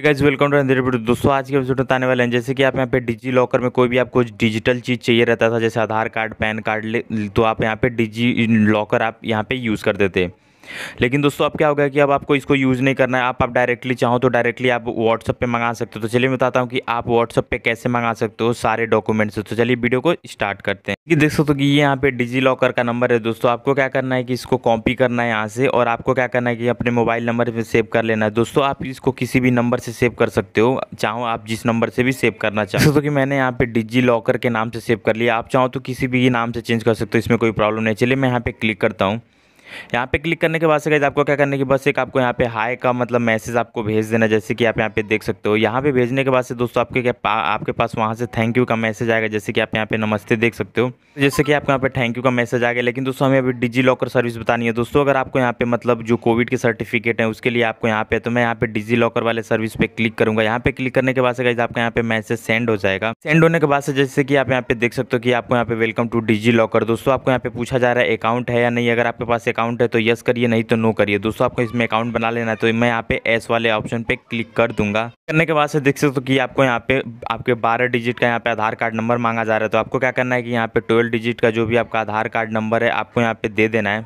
guys welcome to दोस्तों आज के एपिसोड बताने वाले हैं जैसे कि आप यहाँ पे डिजी लॉकर में कोई भी आपको डिजिटल चीज़ चाहिए रहता था जैसे आधार कार्ड पैन कार्ड ले तो आप यहाँ पे डिजी लॉकर आप यहाँ पे यूज़ करते थे लेकिन दोस्तों अब क्या होगा कि अब आपको इसको यूज़ नहीं करना है आप आप डायरेक्टली चाहो तो डायरेक्टली आप व्हाट्सअप पे मंगा सकते हो तो चलिए मैं बताता हूँ कि आप व्हाट्सअप पे कैसे मंगा सकते हो सारे डॉक्यूमेंट्स तो चलिए वीडियो को स्टार्ट करते हैं कि देख सकते हो कि ये यहाँ पे डिजी लॉकर का नंबर है दोस्तों आपको क्या करना है कि इसको कॉपी करना है यहाँ से और आपको क्या करना है कि अपने मोबाइल नंबर पर सेव कर लेना है दोस्तों आप इसको किसी भी नंबर से सेव कर सकते हो चाहो आप जिस नंबर से भी सेव करना चाहो दोस्तों की मैंने यहाँ पे डिजी लॉकर के नाम से सेव कर लिया आप चाहो तो किसी भी नाम से चेंज कर सकते हो इसमें कोई प्रॉब्लम नहीं चलिए मैं यहाँ पे क्लिक करता हूँ यहाँ पे क्लिक करने के बाद से कहते आपको क्या करने की बस एक आपको यहाँ पे हाई का मतलब मैसेज आपको भेज देना जैसे कि आप यहाँ पे देख सकते हो यहाँ पे भेजने के बाद से दोस्तों आपके क्या आपके पास वहाँ से थैंक यू का मैसेज आएगा जैसे कि आप यहाँ पे नमस्ते देख सकते हो जैसे कि आपको यहाँ पे थैंक यू का मैसेज गया लेकिन दोस्तों हमें अभी डिजी लॉकर सर्विस बतानी है दोस्तों अगर आपको यहाँ पे मतलब जो कोविड के सर्टिफिकेट है उसके लिए आपको यहाँ पे तो मैं यहाँ पे डिजी लॉकर वाले सर्विस पे क्लिक करूंगा यहाँ पे क्लिक करने के बाद से गई आपका यहाँ पे मैसेज सेंड हो जाएगा सेंड होने के बाद से जैसे कि आप यहाँ पे देख सकते हो कि आपको यहाँ पे वेलकम टू डिजी लॉकर दोस्तों आपको यहाँ पे पूछा जा रहा है अकाउंट है या नहीं अगर आपके पास अकाउंट अकाउंट है तो यस करिए नहीं तो नो करिए दोस्तों आपको इसमें अकाउंट बना लेना है तो मैं यहाँ पे एस वाले ऑप्शन पे क्लिक कर दूंगा करने के बाद से देख सकते हो कि आपको यहाँ पे आपके बारह डिजिट का यहाँ पे आधार कार्ड नंबर मांगा जा रहा है तो आपको क्या करना है कि यहाँ पे ट्वेल्व डिजिट का जो भी आपका आधार कार्ड नंबर है आपको यहाँ पे दे देना है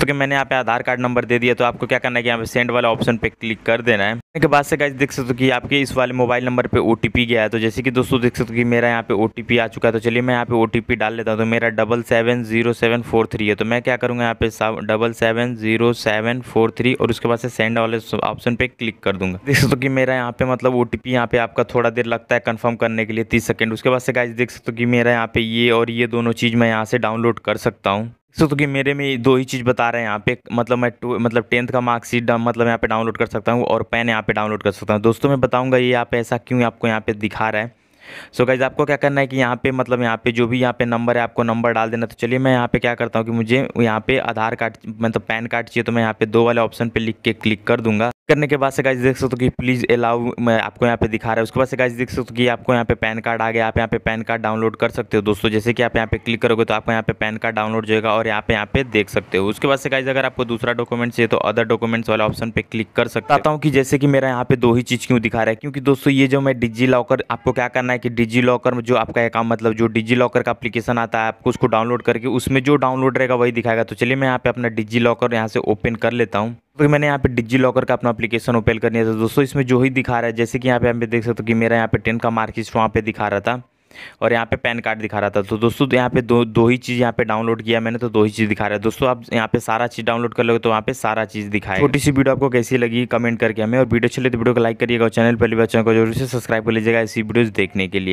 तो कि मैंने यहाँ पे आधार कार्ड नंबर दे दिया तो आपको क्या करना है कि यहाँ पे सेंड वाला ऑप्शन पे क्लिक कर देना है के बाद से गाइज देख सकते हो कि आपके इस वाले मोबाइल नंबर पे ओ गया है तो जैसे कि दोस्तों देख सकते हो कि मेरा यहाँ पे ओ आ चुका है तो चलिए मैं यहाँ पे ओ डाल लेता हूँ तो मेरा double seven zero seven four three है तो मैं क्या करूँगा यहाँ पे double seven zero seven four three और उसके बाद से सेंड वाले ऑप्शन पे क्लिक कर दूंगा देख सकते हो कि मेरा यहाँ पे मतलब ओ टी यहाँ पे आपका थोड़ा देर लगता है कन्फर्म करने के लिए तीस सेकेंड उसके बाद से गाइज देख सकते हो कि मेरा यहाँ पे ये और ये दोनों चीज़ मैं यहाँ से डाउनलोड कर सकता हूँ सो तो कि मेरे में दो ही चीज़ बता रहे हैं यहाँ पे मतलब मैं टू मतलब टेंथ का मार्कशीट मतलब यहाँ पे डाउनलोड कर सकता हूँ और पेन यहाँ पे डाउनलोड कर सकता हूँ दोस्तों मैं बताऊँगा ये आप ऐसा क्यों आपको यहाँ पे दिखा रहा है सो so गाइज आपको क्या करना है कि यहाँ पे मतलब यहाँ पे जो भी यहाँ पे नंबर है आपको नंबर डाल देना तो चलिए मैं यहाँ पे क्या करता हूँ कि मुझे यहाँ पे आधार कार्ड मतलब पैन कार्ड चाहिए तो मैं यहाँ पे दो वाले ऑप्शन पे लिख के क्लिक कर दूंगा करने के बाद से गाइज देख सकते हो कि प्लीज़ अलाउ मैं आपको यहाँ पे दिखा रहा है उसके बाद से गाइज देख सकते हो कि आपको यहाँ पे पैन कार्ड आ गया आप यहाँ पे पैन कार्ड डाउनलोड कर सकते हो दोस्तों जैसे कि आप यहाँ पे क्लिक करोगे तो आपको यहाँ पे पैन कार्ड डाउनलोड जाएगा और यहाँ पे यहाँ पे देख सकते हो उसके बाद से गाइज अगर आपको दूसरा डॉक्यूमेंट चाहिए तो अदर डॉक्यूमेंट्स वाला ऑप्शन पे क्लिक कर सकता हूँ कि जैसे कि मेरा यहाँ पे दो ही चीज़ क्यों दिखा रहा है क्योंकि दोस्तों ये जो मैं डिजी लॉकर आपको क्या करना है है कि डिजी लॉकर में जो आपका अकाउंट मतलब जो डिजी लॉकर का अपलीकेशन आता है आपको उसको डाउनलोड करके उसमें जो डाउनलोड रहेगा वही दिखाएगा तो चलिए मैं यहाँ पे अपना डिजी लॉकर यहाँ से ओपन कर लेता हूँ तो मैंने यहाँ पे डिजी लॉकर का अपना एप्लीकेशन ओपन कर लिया था दोस्तों इसमें जो ही दिखा रहा है जैसे कि यहाँ पे हम देख सकते हो कि मेरा यहाँ पे टेन का मार्कशीट वहाँ पे दिखा रहा था और यहाँ पे पैन कार्ड दिखा रहा था तो दोस्तों यहाँ पे दो दो ही चीज़ यहाँ पे डाउनलोड किया मैंने तो दो ही चीज़ दिखा रहा है दोस्तों आप यहाँ पे सारा चीज़ डाउनलोड कर लोगे तो वहाँ पे सारा चीज़ दिखाए छोटी सी वीडियो आपको कैसी लगी कमेंट करके हमें और वीडियो चले तो वीडियो को लाइक करिएगा और चैनल पर भी चैनल को जरूर से सब्सक्राइब कर लीजिएगा ऐसी वीडियोज़ देखने के लिए